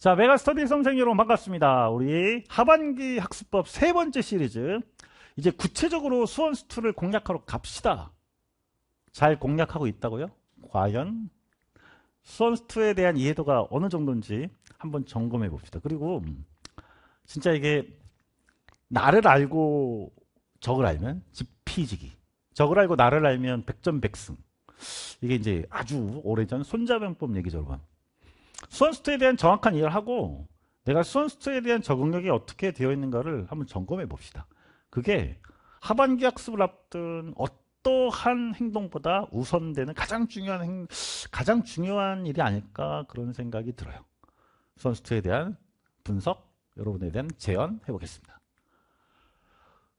자, 메가스터디 선생 여러분 반갑습니다. 우리 하반기 학습법 세 번째 시리즈. 이제 구체적으로 수원수2를 공략하러 갑시다. 잘 공략하고 있다고요? 과연? 수원수2에 대한 이해도가 어느 정도인지 한번 점검해 봅시다. 그리고 음, 진짜 이게 나를 알고 적을 알면 지피지기. 적을 알고 나를 알면 백전백승. 이게 이제 아주 오래전 손자병법 얘기죠, 여러분. 수원스트에 대한 정확한 이해를 하고 내가 수원스트에 대한 적응력이 어떻게 되어 있는가를 한번 점검해 봅시다. 그게 하반기 학습을 앞둔 어떠한 행동보다 우선되는 가장 중요한 행, 가장 중요한 일이 아닐까 그런 생각이 들어요. 수원스트에 대한 분석, 여러분에 대한 재현 해보겠습니다.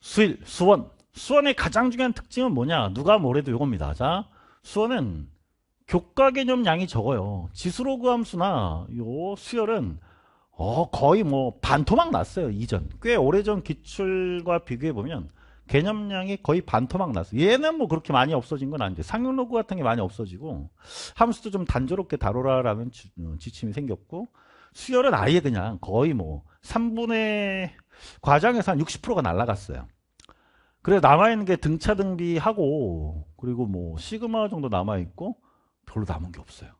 수일, 수원. 수원의 가장 중요한 특징은 뭐냐? 누가 뭐래도 이겁니다. 자, 수원은 교과 개념 양이 적어요. 지수로그 함수나 요 수열은 어, 거의 뭐 반토막 났어요. 이전. 꽤 오래전 기출과 비교해 보면 개념량이 거의 반토막 났어요. 얘는 뭐 그렇게 많이 없어진 건 아닌데 상용 로그 같은 게 많이 없어지고 함수도 좀 단조롭게 다뤄라라는 지, 어, 침이 생겼고 수열은 아예 그냥 거의 뭐 3분의 과장에서 한 60%가 날라갔어요. 그래서 남아있는 게 등차 등비하고 그리고 뭐 시그마 정도 남아있고 별로 남은 게 없어요.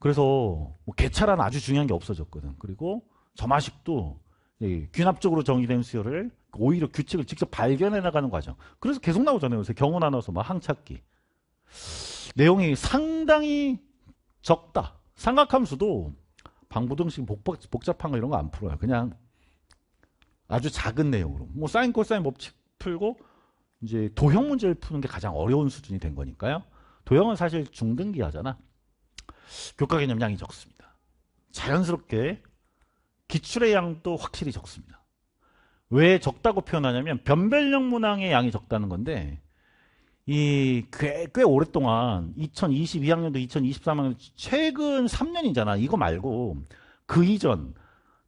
그래서 뭐 개차란 아주 중요한 게 없어졌거든. 그리고 점화식도 귀납적으로 정의된 수요를 오히려 규칙을 직접 발견해 나가는 과정. 그래서 계속 나오잖아요. 요새 경우 나눠서 막 항찾기. 내용이 상당히 적다. 삼각함수도 방부등식 복잡한 거 이런 거 안 풀어요. 그냥 아주 작은 내용으로. 뭐 사인 코사인 법칙 풀고 이제 도형 문제를 푸는 게 가장 어려운 수준이 된 거니까요. 도형은 사실 중등기하잖아. 교과 개념 양이 적습니다. 자연스럽게 기출의 양도 확실히 적습니다. 왜 적다고 표현하냐면 변별력 문항의 양이 적다는 건데 이 꽤 꽤 오랫동안 2022학년도 2 0 2 3학년 최근 3년이잖아. 이거 말고 그 이전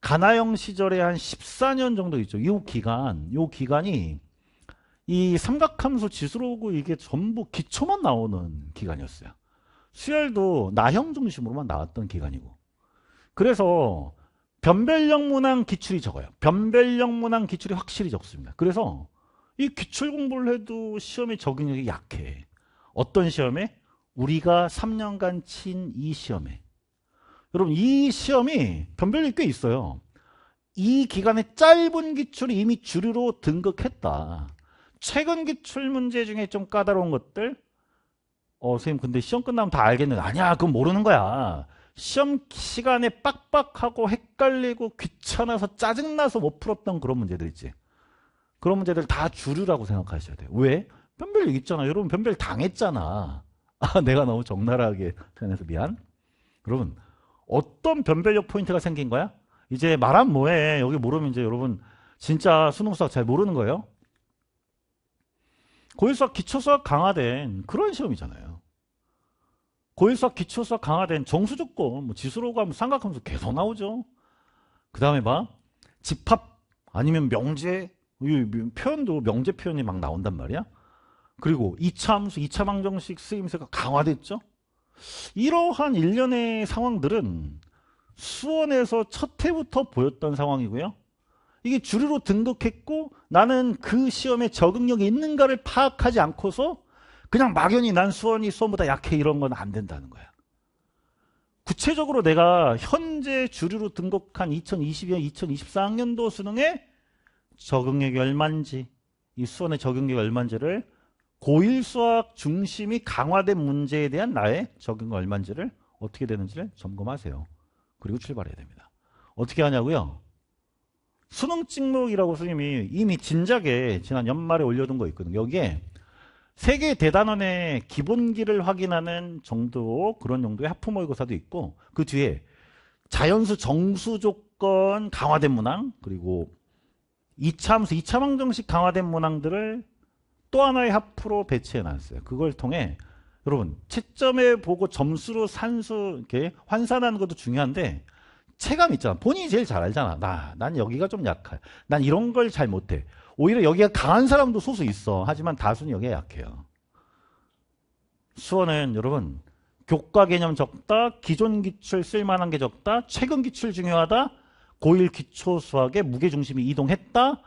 가나영 시절에 한 14년 정도 있죠. 이 기간, 이 기간이 이 삼각함수 지수로고 이게 전부 기초만 나오는 기간이었어요. 수열도 나형 중심으로만 나왔던 기간이고. 그래서 변별력 문항 기출이 적어요. 변별력 문항 기출이 확실히 적습니다. 그래서 이 기출 공부를 해도 시험의 적응력이 약해. 어떤 시험에? 우리가 3년간 친 이 시험에. 여러분 이 시험이 변별력이 꽤 있어요. 이기간에 짧은 기출이 이미 주류로 등극했다. 최근 기출문제 중에 좀 까다로운 것들 어 선생님 근데 시험 끝나면 다 알겠는데 아니야 그건 모르는 거야 시험 시간에 빡빡하고 헷갈리고 귀찮아서 짜증나서 못 풀었던 그런 문제들 있지 그런 문제들 다 주류라고 생각하셔야 돼요 왜? 변별 있잖아 여러분 변별 당했잖아 아 내가 너무 적나라하게 표현해서 미안 여러분 어떤 변별력 포인트가 생긴 거야? 이제 말하면 뭐해 여기 모르면 이제 여러분 진짜 수능 수학 잘 모르는 거예요 고일수학 기초수학 강화된 그런 시험이잖아요. 고일수학 기초수학 강화된 정수조건, 뭐 지수로가 면 뭐 삼각함수 계속 나오죠. 그 다음에 봐. 집합 아니면 명제 표현도 명제 표현이 막 나온단 말이야. 그리고 2차 함수, 2차 방정식 쓰임새가 강화됐죠. 이러한 일련의 상황들은 수원에서 첫 해부터 보였던 상황이고요. 이게 주류로 등극했고 나는 그 시험에 적응력이 있는가를 파악하지 않고서 그냥 막연히 난 수원이 수원보다 약해 이런 건 안 된다는 거야. 구체적으로 내가 현재 주류로 등극한 2022년, 2024학년도 수능에 적응력이 얼만지, 이 수원의 적응력이 얼만지를 고1 수학 중심이 강화된 문제에 대한 나의 적응이 얼만지를 어떻게 되는지를 점검하세요. 그리고 출발해야 됩니다. 어떻게 하냐고요? 수능 찍목이라고 선생님이 이미 진작에 지난 연말에 올려둔 거 있거든요. 여기에 세계 대단원의 기본기를 확인하는 정도 그런 정도의 하프 모의고사도 있고 그 뒤에 자연수 정수 조건 강화된 문항 그리고 이차함수 이차망정식 강화된 문항들을 또 하나의 하프로 배치해 놨어요. 그걸 통해 여러분 채점해 보고 점수로 산수 이렇게 환산하는 것도 중요한데 체감 있잖아. 본인이 제일 잘 알잖아. 나, 난 여기가 좀 약해. 난 이런 걸 잘 못해. 오히려 여기가 강한 사람도 소수 있어. 하지만 다수는 여기가 약해요. 수원은 여러분, 교과 개념 적다, 기존 기출 쓸만한 게 적다, 최근 기출 중요하다, 고1 기초 수학의 무게중심이 이동했다,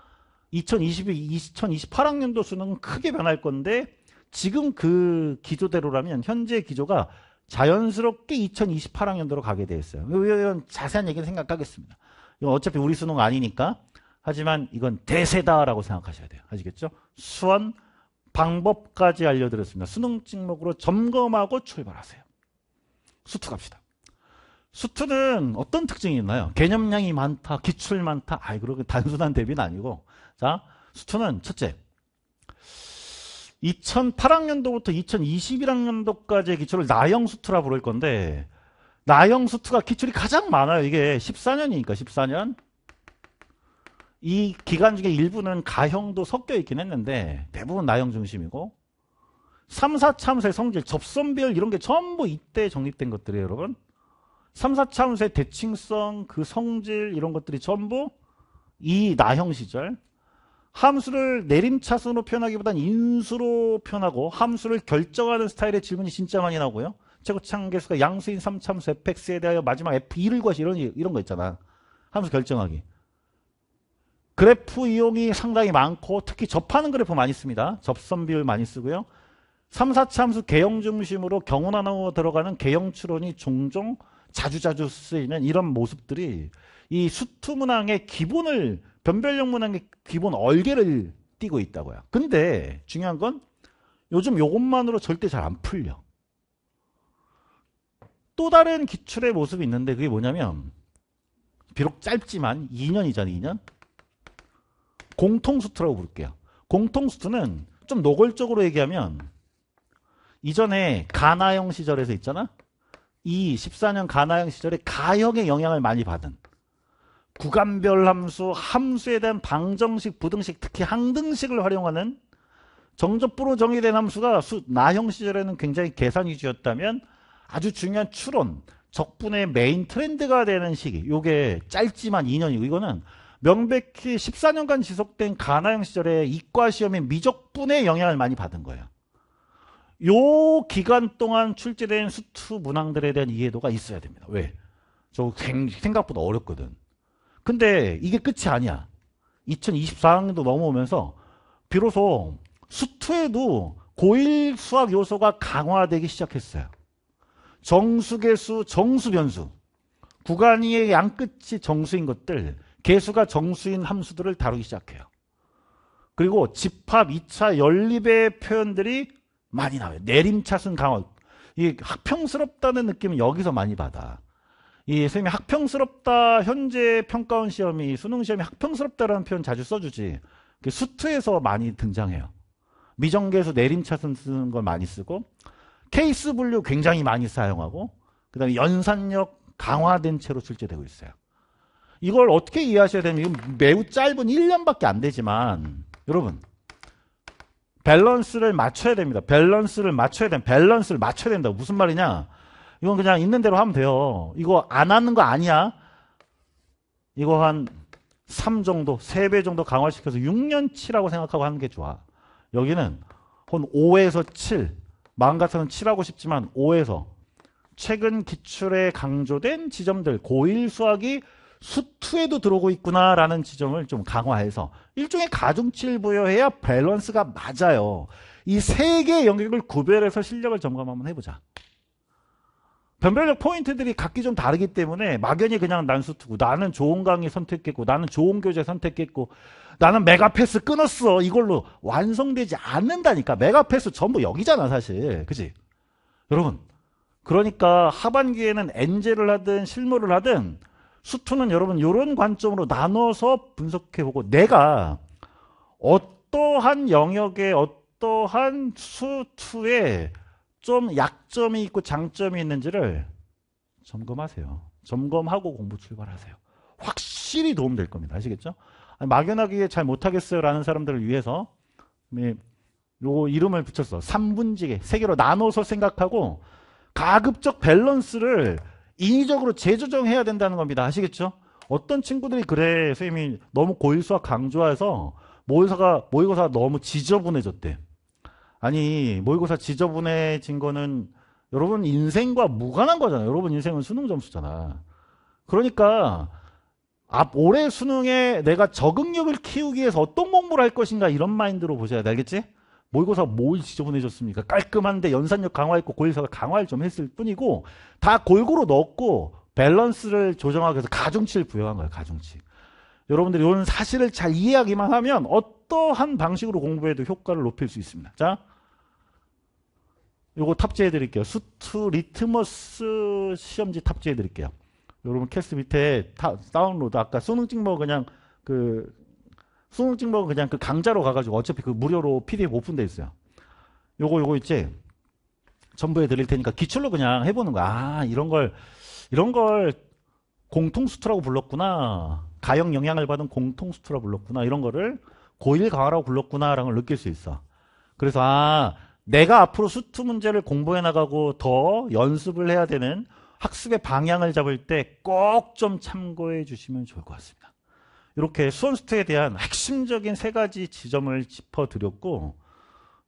2022, 2028학년도 수능은 크게 변할 건데, 지금 그 기조대로라면 현재 기조가 자연스럽게 2028학년도로 가게 되었어요 이런 자세한 얘기는 생각하겠습니다. 이건 어차피 우리 수능 아니니까. 하지만 이건 대세다라고 생각하셔야 돼요. 아시겠죠? 수원 방법까지 알려드렸습니다. 수능 직목으로 점검하고 출발하세요. 수투 갑시다. 수투는 어떤 특징이 있나요? 개념량이 많다, 기출 많다. 아이, 그렇게 단순한 대비는 아니고. 자, 수투는 첫째, 2008학년도부터 2021학년도까지의 기출을 나영 수트라 부를 건데 나영 수트가 기출이 가장 많아요. 이게 14년이니까 14년. 이 기간 중에 일부는 가형도 섞여 있긴 했는데 대부분 나형 중심이고 3, 4참새 성질, 접선별 이런 게 전부 이때 정립된 것들이에요 여러분 3, 4참새 대칭성, 그 성질 이런 것들이 전부 이 나형 시절 함수를 내림차순으로 표현하기보단 인수로 표현하고 함수를 결정하는 스타일의 질문이 진짜 많이 나오고요. 최고창 계수가 양수인 3참수 fx에 대하여 마지막 f1을 것이 이런, 이런 거 있잖아. 함수 결정하기. 그래프 이용이 상당히 많고 특히 접하는 그래프 많이 씁니다. 접선 비율 많이 쓰고요. 3, 4참수 개형 중심으로 경우나눠 나 들어가는 개형 추론이 종종 자주자주 쓰이는 이런 모습들이 이수트 문항의 기본을 변별력 문항의 기본 얼개를 띄고 있다고요. 근데 중요한 건 요즘 요것만으로 절대 잘 안 풀려. 또 다른 기출의 모습이 있는데 그게 뭐냐면 비록 짧지만 2년이잖아요. 2년. 공통수트라고 부를게요. 공통수트는좀 노골적으로 얘기하면 이전에 가나형 시절에서 있잖아. 이 14년 가나형 시절에 가형의 영향을 많이 받은 구간별 함수, 함수에 대한 방정식, 부등식, 특히 항등식을 활용하는 정접부로 정의된 함수가 수, 나형 시절에는 굉장히 계산 위주였다면 아주 중요한 추론, 적분의 메인 트렌드가 되는 시기. 요게 짧지만 2년이고 이거는 명백히 14년간 지속된 가나형 시절에 이과 시험의 미적분의 영향을 많이 받은 거예요. 요 기간 동안 출제된 수투 문항들에 대한 이해도가 있어야 됩니다. 왜? 저 생각보다 어렵거든. 근데 이게 끝이 아니야. 2024학년도 넘어오면서 비로소 수투에도 고1 수학 요소가 강화되기 시작했어요. 정수계수, 정수변수, 구간이의 양끝이 정수인 것들, 개수가 정수인 함수들을 다루기 시작해요. 그리고 집합 2차 연립의 표현들이 많이 나와요. 내림차순 강화이 학평스럽다는 느낌은 여기서 많이 받아. 이 선생님이 학평스럽다, 현재 평가원 시험이, 수능 시험이 학평스럽다라는 표현 자주 써주지. 그 수트에서 많이 등장해요. 미정계에서 내림차순 쓰는 걸 많이 쓰고, 케이스 분류 굉장히 많이 사용하고, 그 다음에 연산력 강화된 채로 출제되고 있어요. 이걸 어떻게 이해하셔야 되냐면, 이건 매우 짧은 1년밖에 안 되지만, 여러분, 밸런스를 맞춰야 됩니다. 밸런스를 맞춰야 된, 밸런스를 맞춰야 된다. 무슨 말이냐? 이건 그냥 있는 대로 하면 돼요. 이거 안 하는 거 아니야? 이거 한 3 정도, 3배 정도 강화시켜서 6년치라고 생각하고 하는 게 좋아. 여기는 한 5에서 7, 마음 같아서는 7하고 싶지만 5에서 최근 기출에 강조된 지점들, 고1 수학이 수투에도 들어오고 있구나라는 지점을 좀 강화해서 일종의 가중치를 부여해야 밸런스가 맞아요. 이 세 개의 영역을 구별해서 실력을 점검 한번 해보자. 변별력 포인트들이 각기 좀 다르기 때문에 막연히 그냥 난수투고 나는 좋은 강의 선택했고 나는 좋은 교재 선택했고 나는 메가패스 끊었어 이걸로 완성되지 않는다니까 메가패스 전부 여기잖아 사실 그지 여러분 그러니까 하반기에는 엔젤을 하든 실물을 하든 수투는 여러분 이런 관점으로 나눠서 분석해보고 내가 어떠한 영역에 어떠한 수투에 좀 약점이 있고 장점이 있는지를 점검하세요. 점검하고 공부 출발하세요. 확실히 도움될 겁니다. 아시겠죠? 아니, 막연하게 잘 못하겠어요라는 사람들을 위해서 요 이름을 붙였어. 3분지게 세 개로 나눠서 생각하고 가급적 밸런스를 인위적으로 재조정해야 된다는 겁니다. 아시겠죠? 어떤 친구들이 그래 선생님이 너무 고일수와 강조해서 모의사가 모의고사 가 너무 지저분해졌대. 아니 모의고사 지저분해진 거는 여러분 인생과 무관한 거잖아요. 여러분 인생은 수능 점수잖아. 그러니까 앞 올해 수능에 내가 적응력을 키우기 위해서 어떤 공부를 할 것인가 이런 마인드로 보셔야 돼. 알겠지? 모의고사 뭘 지저분해졌습니까? 깔끔한데 연산력 강화했고 고의사가 강화를 좀 했을 뿐이고 다 골고루 넣었고 밸런스를 조정하기 위해서 가중치를 부여한 거예요. 가중치. 여러분들이 이런 사실을 잘 이해하기만 하면 어떠한 방식으로 공부해도 효과를 높일 수 있습니다. 자, 요거 탑재해 드릴게요. 수트 리트머스 시험지 탑재해 드릴게요. 여러분 캐스 트 밑에 다, 다운로드 아까 수능 찍뭐 그냥 그 수능증 보고 그냥 그 강좌로 가가지고 어차피 그 무료로 PDF 오픈돼 있어요. 요거 요거 있지. 전부해 드릴 테니까 기출로 그냥 해보는 거야. 아 이런 걸 이런 걸공통수트라고 불렀구나. 가형 영향을 받은 공통수트라 불렀구나. 이런 거를 고일 강화라고 불렀구나라는 걸 느낄 수 있어. 그래서 아 내가 앞으로 수트 문제를 공부해 나가고 더 연습을 해야 되는 학습의 방향을 잡을 때 꼭 좀 참고해 주시면 좋을 것 같습니다. 이렇게 수원스트에 대한 핵심적인 세 가지 지점을 짚어드렸고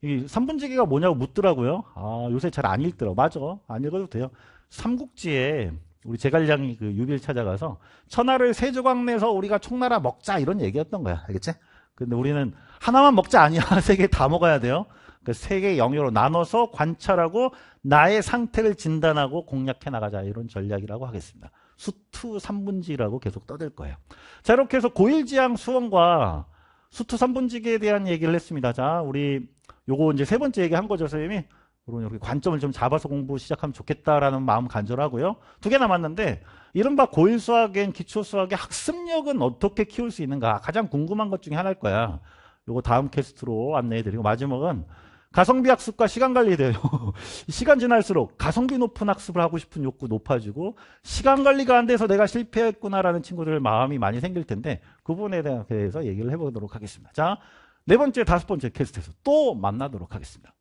이 3분지기가 뭐냐고 묻더라고요. 아 요새 잘 안 읽더라. 맞아. 안 읽어도 돼요. 삼국지에 우리 제갈량이 그 유비를 찾아가서 천하를 세조강 내서 우리가 총나라 먹자 이런 얘기였던 거야. 알겠지? 근데 우리는 하나만 먹자 아니야. 세 개 다 먹어야 돼요. 그 그러니까 세계 영역으로 나눠서 관찰하고 나의 상태를 진단하고 공략해 나가자 이런 전략이라고 하겠습니다. 수투 3분지라고 계속 떠들 거예요. 자, 이렇게 해서 고일지향 수원과 수투 3분지기에 대한 얘기를 했습니다. 자, 우리 요거 이제 세 번째 얘기 한 거죠, 선생님이. 그런 이렇게 관점을 좀 잡아서 공부 시작하면 좋겠다라는 마음 간절하고요. 두 개 남았는데 이른바 고일 수학엔 기초 수학의 학습력은 어떻게 키울 수 있는가 가장 궁금한 것 중에 하나일 거야. 요거 다음 캐스트로 안내해 드리고 마지막은 가성비 학습과 시간 관리돼요. 시간 지날수록 가성비 높은 학습을 하고 싶은 욕구 높아지고 시간 관리가 안 돼서 내가 실패했구나라는 친구들 마음이 많이 생길 텐데 그 부분에 대해서 얘기를 해보도록 하겠습니다. 자, 네 번째, 다섯 번째 캐스트에서 또 만나도록 하겠습니다.